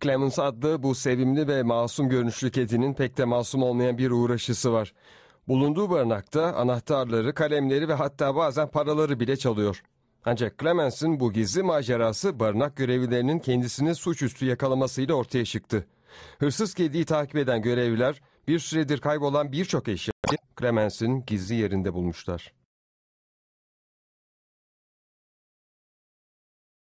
Clemens adlı bu sevimli ve masum görünüşlü kedinin pek de masum olmayan bir uğraşısı var. Bulunduğu barınakta anahtarları, kalemleri ve hatta bazen paraları bile çalıyor. Ancak Clemens'in bu gizli macerası barınak görevlilerinin kendisini suçüstü yakalamasıyla ortaya çıktı. Hırsız kediyi takip eden görevliler bir süredir kaybolan birçok eşyayı Clemens'in gizli yerinde bulmuşlar.